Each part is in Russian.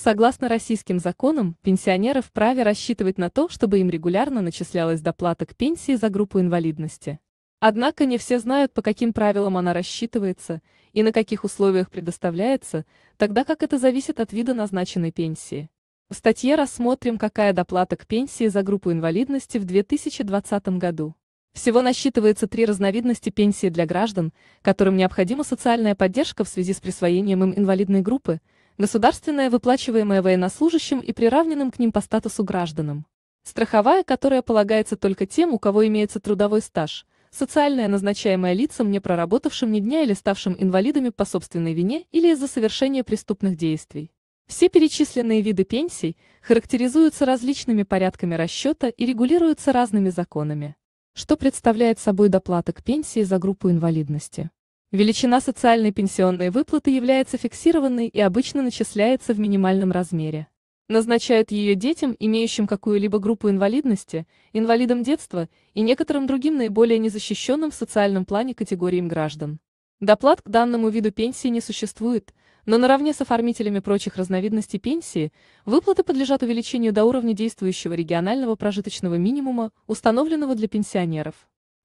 Согласно российским законам, пенсионеры вправе рассчитывать на то, чтобы им регулярно начислялась доплата к пенсии за группу инвалидности. Однако не все знают, по каким правилам она рассчитывается и на каких условиях предоставляется, тогда как это зависит от вида назначенной пенсии. В статье рассмотрим, какая доплата к пенсии за группу инвалидности в 2020 году. Всего насчитывается три разновидности пенсии для граждан, которым необходима социальная поддержка в связи с присвоением им инвалидной группы – государственное выплачиваемое военнослужащим и приравненным к ним по статусу гражданам. Страховая, которая полагается только тем, у кого имеется трудовой стаж, социальная, назначаемая лицам, не проработавшим ни дня или ставшим инвалидами по собственной вине или из-за совершения преступных действий. Все перечисленные виды пенсий характеризуются различными порядками расчета и регулируются разными законами. Что представляет собой доплата к пенсии за группу инвалидности? Величина социальной пенсионной выплаты является фиксированной и обычно начисляется в минимальном размере. Назначают ее детям, имеющим какую-либо группу инвалидности, инвалидам детства и некоторым другим наиболее незащищенным в социальном плане категориям граждан. Доплат к данному виду пенсии не существует, но наравне с оформителями прочих разновидностей пенсии выплаты подлежат увеличению до уровня действующего регионального прожиточного минимума, установленного для пенсионеров.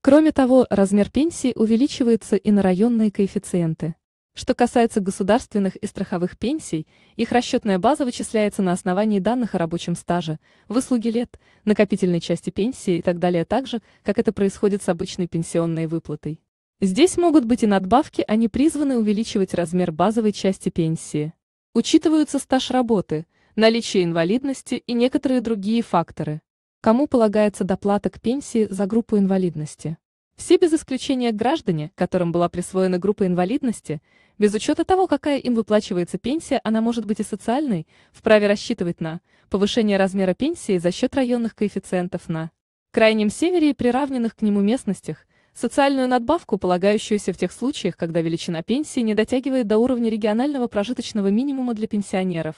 Кроме того, размер пенсии увеличивается и на районные коэффициенты. Что касается государственных и страховых пенсий, их расчетная база вычисляется на основании данных о рабочем стаже, выслуге лет, накопительной части пенсии и так далее так же, как это происходит с обычной пенсионной выплатой. Здесь могут быть и надбавки, они призваны увеличивать размер базовой части пенсии. Учитываются стаж работы, наличие инвалидности и некоторые другие факторы. Кому полагается доплата к пенсии за группу инвалидности? Все без исключения граждане, которым была присвоена группа инвалидности, без учета того, какая им выплачивается пенсия, она может быть и социальной, вправе рассчитывать на повышение размера пенсии за счет районных коэффициентов на крайнем севере и приравненных к нему местностях, социальную надбавку, полагающуюся в тех случаях, когда величина пенсии не дотягивает до уровня регионального прожиточного минимума для пенсионеров.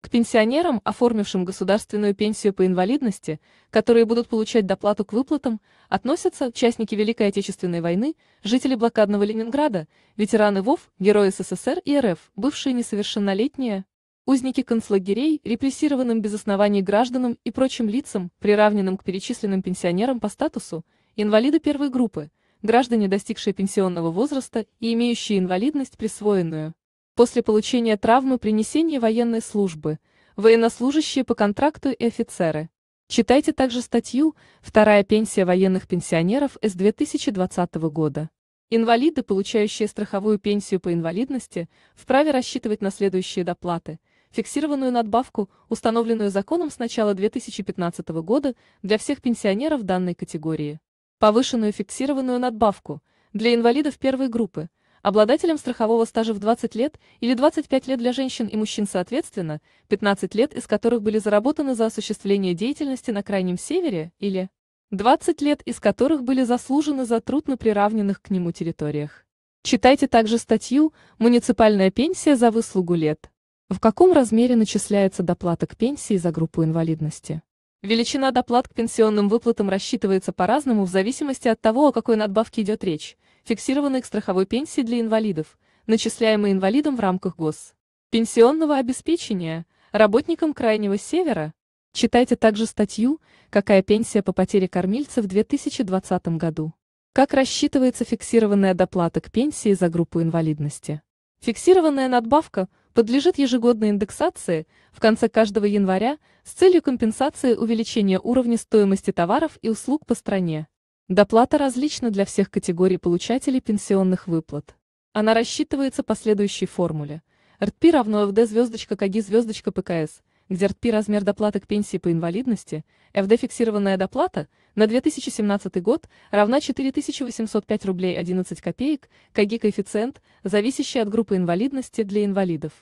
К пенсионерам, оформившим государственную пенсию по инвалидности, которые будут получать доплату к выплатам, относятся участники Великой Отечественной войны, жители блокадного Ленинграда, ветераны ВОВ, герои СССР и РФ, бывшие несовершеннолетние, узники концлагерей, репрессированным без оснований гражданам и прочим лицам, приравненным к перечисленным пенсионерам по статусу, инвалиды первой группы, граждане, достигшие пенсионного возраста и имеющие инвалидность, присвоенную. После получения травмы при несении военной службы, военнослужащие по контракту и офицеры. Читайте также статью «Вторая пенсия военных пенсионеров с 2020 года». Инвалиды, получающие страховую пенсию по инвалидности, вправе рассчитывать на следующие доплаты – фиксированную надбавку, установленную законом с начала 2015 года для всех пенсионеров данной категории. Повышенную фиксированную надбавку для инвалидов первой группы обладателям страхового стажа в 20 лет или 25 лет для женщин и мужчин соответственно, 15 лет из которых были заработаны за осуществление деятельности на Крайнем Севере, или 20 лет из которых были заслужены за труд на приравненных к нему территориях. Читайте также статью «Муниципальная пенсия за выслугу лет». В каком размере начисляется доплата к пенсии за группу инвалидности? Величина доплат к пенсионным выплатам рассчитывается по-разному в зависимости от того, о какой надбавке идет речь фиксированной к страховой пенсии для инвалидов, начисляемой инвалидом в рамках гос. пенсионного обеспечения, работникам Крайнего Севера. Читайте также статью «Какая пенсия по потере кормильца в 2020 году». Как рассчитывается фиксированная доплата к пенсии за группу инвалидности? Фиксированная надбавка подлежит ежегодной индексации в конце каждого января с целью компенсации увеличения уровня стоимости товаров и услуг по стране. Доплата различна для всех категорий получателей пенсионных выплат. Она рассчитывается по следующей формуле. РТП равно ФД звездочка КАГИ звездочка ПКС, где РТП размер доплаты к пенсии по инвалидности, ФД фиксированная доплата на 2017 год равна 4805 рублей 11 копеек, КАГИ коэффициент, зависящий от группы инвалидности для инвалидов.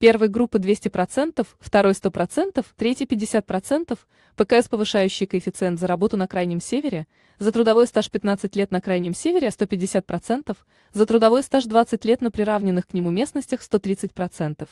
Первой группы 200%, второй 100%, третий 50%, ПКС, повышающий коэффициент за работу на Крайнем Севере, за трудовой стаж 15 лет на Крайнем Севере 150%, за трудовой стаж 20 лет на приравненных к нему местностях 130%.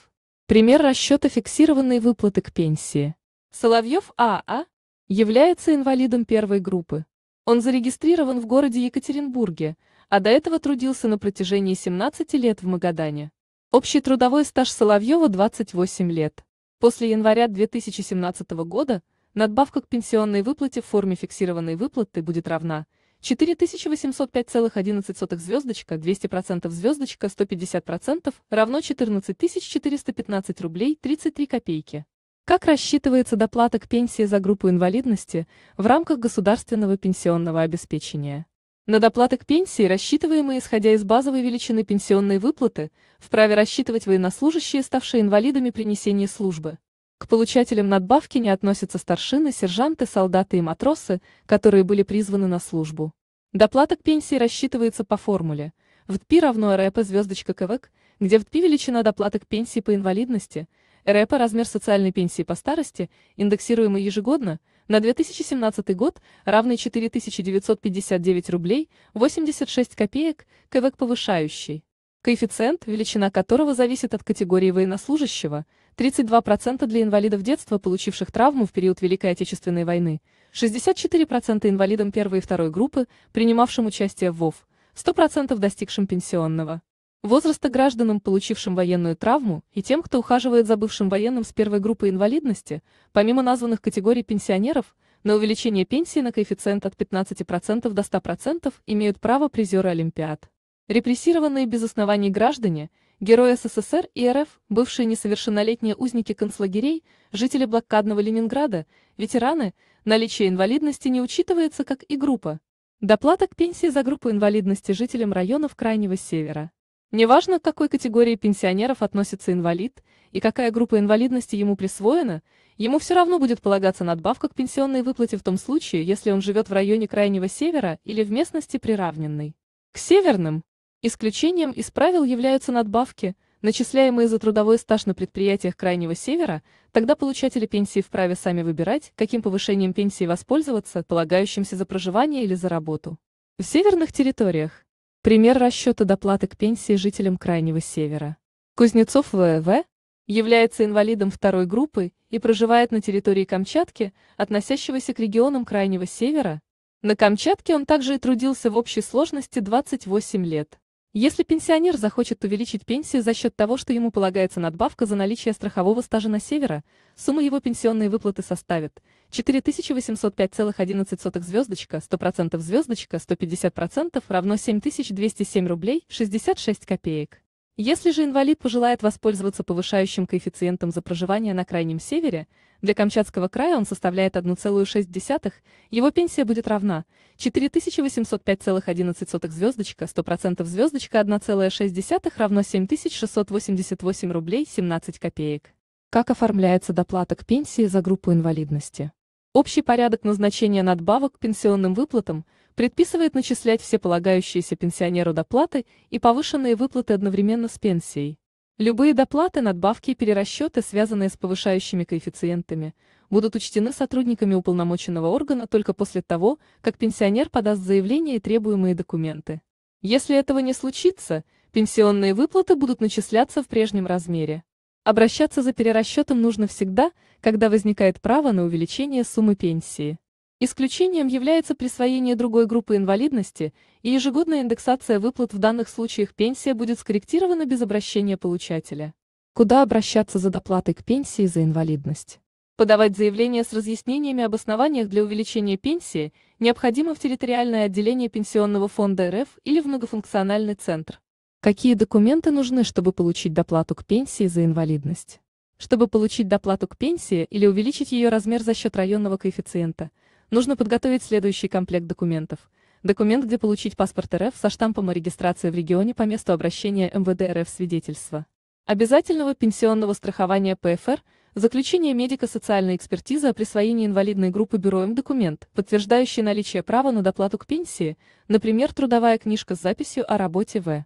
Пример расчета фиксированной выплаты к пенсии. Соловьев А.А. А является инвалидом первой группы. Он зарегистрирован в городе Екатеринбурге, а до этого трудился на протяжении 17 лет в Магадане. Общий трудовой стаж Соловьева 28 лет. После января 2017 года надбавка к пенсионной выплате в форме фиксированной выплаты будет равна 4805,11 звездочка, 200% звездочка, 150% равно 14415 рублей 33 копейки. Как рассчитывается доплата к пенсии за группу инвалидности в рамках государственного пенсионного обеспечения? На доплаты к пенсии, рассчитываемые исходя из базовой величины пенсионной выплаты, вправе рассчитывать военнослужащие, ставшие инвалидами при несении службы. К получателям надбавки не относятся старшины, сержанты, солдаты и матросы, которые были призваны на службу. Доплата к пенсии рассчитывается по формуле ВДПИ равно РЭП звездочка КВК, где ВДПИ величина доплаты к пенсии по инвалидности, РЭП размер социальной пенсии по старости, индексируемый ежегодно – на 2017 год равный 4959 рублей 86 копеек, КВК повышающий. Коэффициент, величина которого зависит от категории военнослужащего, 32% для инвалидов детства, получивших травму в период Великой Отечественной войны, 64% инвалидам первой и второй группы, принимавшим участие в ВОВ, 100% достигшим пенсионного возраста гражданам, получившим военную травму, и тем, кто ухаживает за бывшим военным с первой группы инвалидности, помимо названных категорий пенсионеров, на увеличение пенсии на коэффициент от 15% до 100% имеют право призеры Олимпиад. Репрессированные без оснований граждане, герои СССР и РФ, бывшие несовершеннолетние узники концлагерей, жители блокадного Ленинграда, ветераны, наличие инвалидности не учитывается как и группа. Доплата к пенсии за группу инвалидности жителям районов Крайнего Севера. Неважно, к какой категории пенсионеров относится инвалид и какая группа инвалидности ему присвоена, ему все равно будет полагаться надбавка к пенсионной выплате в том случае, если он живет в районе Крайнего Севера или в местности, приравненной к северным. Исключением из правил являются надбавки, начисляемые за трудовой стаж на предприятиях Крайнего Севера, тогда получатели пенсии вправе сами выбирать, каким повышением пенсии воспользоваться, полагающимся за проживание или за работу. В северных территориях Пример расчета доплаты к пенсии жителям Крайнего Севера. Кузнецов В.В. является инвалидом второй группы и проживает на территории Камчатки, относящегося к регионам Крайнего Севера. На Камчатке он также и трудился в общей сложности 28 лет. Если пенсионер захочет увеличить пенсию за счет того, что ему полагается надбавка за наличие страхового стажа на севера, сумма его пенсионной выплаты составит 4805,11 звездочка, 100% звездочка, 150% равно 7207 рублей 66 копеек. Если же инвалид пожелает воспользоваться повышающим коэффициентом за проживание на Крайнем Севере, для Камчатского края он составляет 1,6, его пенсия будет равна 4805,11 звездочка, 100% звездочка 1,6 равно 7688 рублей 17 копеек. Как оформляется доплата к пенсии за группу инвалидности? Общий порядок назначения надбавок к пенсионным выплатам – предписывает начислять все полагающиеся пенсионеру доплаты и повышенные выплаты одновременно с пенсией. Любые доплаты, надбавки и перерасчеты, связанные с повышающими коэффициентами, будут учтены сотрудниками уполномоченного органа только после того, как пенсионер подаст заявление и требуемые документы. Если этого не случится, пенсионные выплаты будут начисляться в прежнем размере. Обращаться за перерасчетом нужно всегда, когда возникает право на увеличение суммы пенсии. Исключением является присвоение другой группы инвалидности, и ежегодная индексация выплат в данных случаях пенсия будет скорректирована без обращения получателя. Куда обращаться за доплатой к пенсии за инвалидность? Подавать заявление с разъяснениями об основаниях для увеличения пенсии необходимо в территориальное отделение Пенсионного фонда РФ или в многофункциональный центр. Какие документы нужны, чтобы получить доплату к пенсии за инвалидность? Чтобы получить доплату к пенсии или увеличить ее размер за счет районного коэффициента – нужно подготовить следующий комплект документов. Документ, где получить паспорт РФ со штампом о регистрации в регионе по месту обращения МВД РФ свидетельства. Обязательного пенсионного страхования ПФР, заключение медико-социальной экспертизы о присвоении инвалидной группы бюро М документ, подтверждающий наличие права на доплату к пенсии, например, трудовая книжка с записью о работе в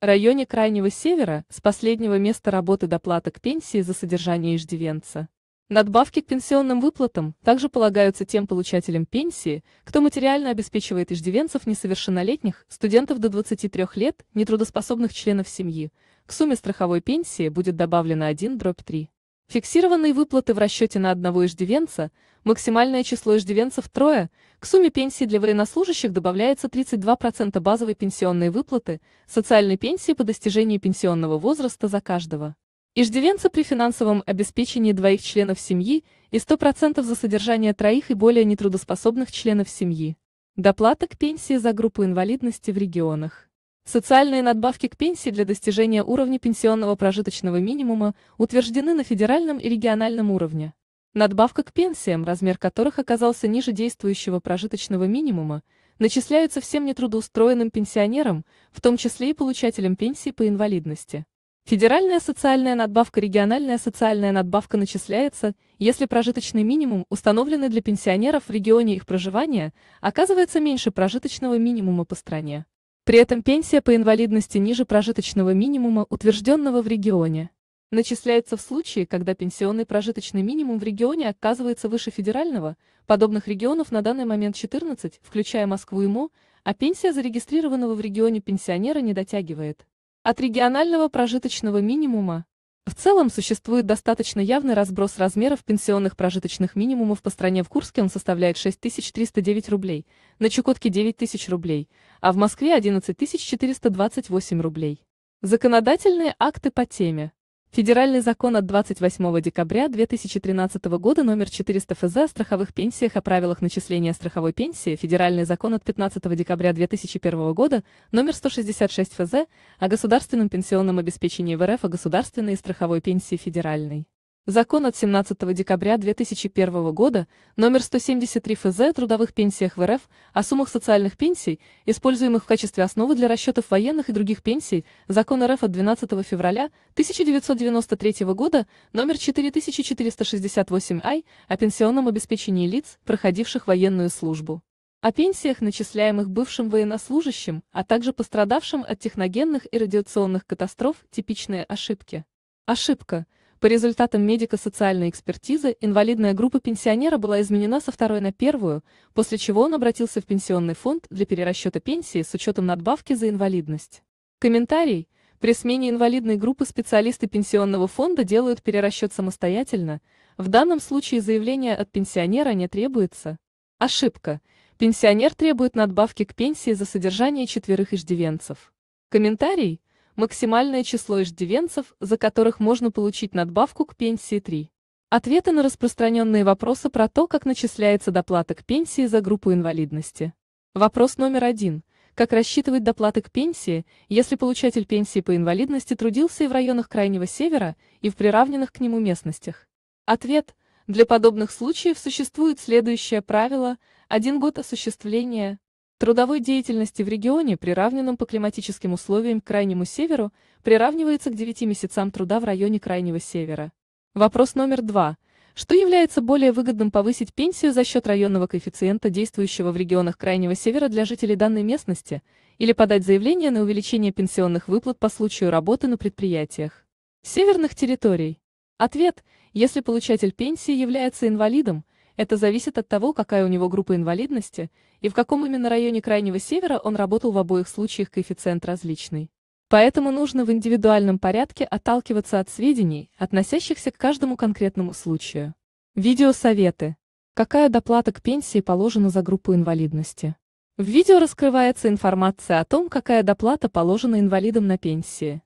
районе Крайнего Севера с последнего места работы доплата к пенсии за содержание иждивенца. Надбавки к пенсионным выплатам также полагаются тем получателям пенсии, кто материально обеспечивает иждивенцев несовершеннолетних, студентов до 23 лет, нетрудоспособных членов семьи. К сумме страховой пенсии будет добавлено 1 дробь 3. Фиксированные выплаты в расчете на одного иждивенца, максимальное число иждивенцев трое, к сумме пенсии для военнослужащих добавляется 32% базовой пенсионной выплаты, социальной пенсии по достижению пенсионного возраста за каждого. Иждивенцы при финансовом обеспечении двоих членов семьи и 100% за содержание троих и более нетрудоспособных членов семьи. Доплата к пенсии за группу инвалидности в регионах. Социальные надбавки к пенсии для достижения уровня пенсионного прожиточного минимума утверждены на федеральном и региональном уровне. Надбавка к пенсиям, размер которых оказался ниже действующего прожиточного минимума, начисляются всем нетрудоустроенным пенсионерам, в том числе и получателям пенсии по инвалидности. Федеральная социальная надбавка Региональная социальная надбавка начисляется, если прожиточный минимум, установленный для пенсионеров в регионе их проживания, оказывается меньше прожиточного минимума по стране. При этом пенсия по инвалидности ниже прожиточного минимума, утвержденного в регионе. Начисляется в случае, когда пенсионный прожиточный минимум в регионе оказывается выше федерального, подобных регионов на данный момент 14, включая Москву и МО, а пенсия зарегистрированного в регионе пенсионера не дотягивает от регионального прожиточного минимума. В целом существует достаточно явный разброс размеров пенсионных прожиточных минимумов по стране. В Курске он составляет 6309 рублей, на Чукотке 9000 рублей, а в Москве 11428 рублей. Законодательные акты по теме. Федеральный закон от 28 декабря 2013 года номер 400 ФЗ о страховых пенсиях о правилах начисления страховой пенсии, федеральный закон от 15 декабря 2001 года номер 166 ФЗ о государственном пенсионном обеспечении в РФ о государственной и страховой пенсии федеральной. Закон от 17 декабря 2001 года номер 173 ФЗ о трудовых пенсиях в РФ, о суммах социальных пенсий, используемых в качестве основы для расчетов военных и других пенсий, закон РФ от 12 февраля 1993 года номер 4468-Ай о пенсионном обеспечении лиц, проходивших военную службу. О пенсиях, начисляемых бывшим военнослужащим, а также пострадавшим от техногенных и радиационных катастроф, типичные ошибки. Ошибка – по результатам медико-социальной экспертизы инвалидная группа пенсионера была изменена со второй на первую, после чего он обратился в пенсионный фонд для перерасчета пенсии с учетом надбавки за инвалидность. Комментарий. При смене инвалидной группы специалисты пенсионного фонда делают перерасчет самостоятельно, в данном случае заявление от пенсионера не требуется. Ошибка. Пенсионер требует надбавки к пенсии за содержание четверых иждивенцев. Комментарий. Максимальное число иждивенцев, за которых можно получить надбавку к пенсии 3. Ответы на распространенные вопросы про то, как начисляется доплата к пенсии за группу инвалидности. Вопрос номер один. Как рассчитывать доплаты к пенсии, если получатель пенсии по инвалидности трудился и в районах Крайнего Севера, и в приравненных к нему местностях? Ответ. Для подобных случаев существует следующее правило – один год осуществления, трудовой деятельности в регионе, приравненном по климатическим условиям к Крайнему Северу, приравнивается к 9 месяцам труда в районе Крайнего Севера. Вопрос номер два. Что является более выгодным повысить пенсию за счет районного коэффициента, действующего в регионах Крайнего Севера для жителей данной местности, или подать заявление на увеличение пенсионных выплат по случаю работы на предприятиях северных территорий? Ответ. Если получатель пенсии является инвалидом – это зависит от того, какая у него группа инвалидности и в каком именно районе Крайнего Севера он работал в обоих случаях коэффициент различный. Поэтому нужно в индивидуальном порядке отталкиваться от сведений, относящихся к каждому конкретному случаю. Видеосоветы. Какая доплата к пенсии положена за группу инвалидности? В видео раскрывается информация о том, какая доплата положена инвалидам на пенсии.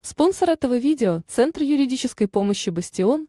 Спонсор этого видео – Центр юридической помощи «Бастион»,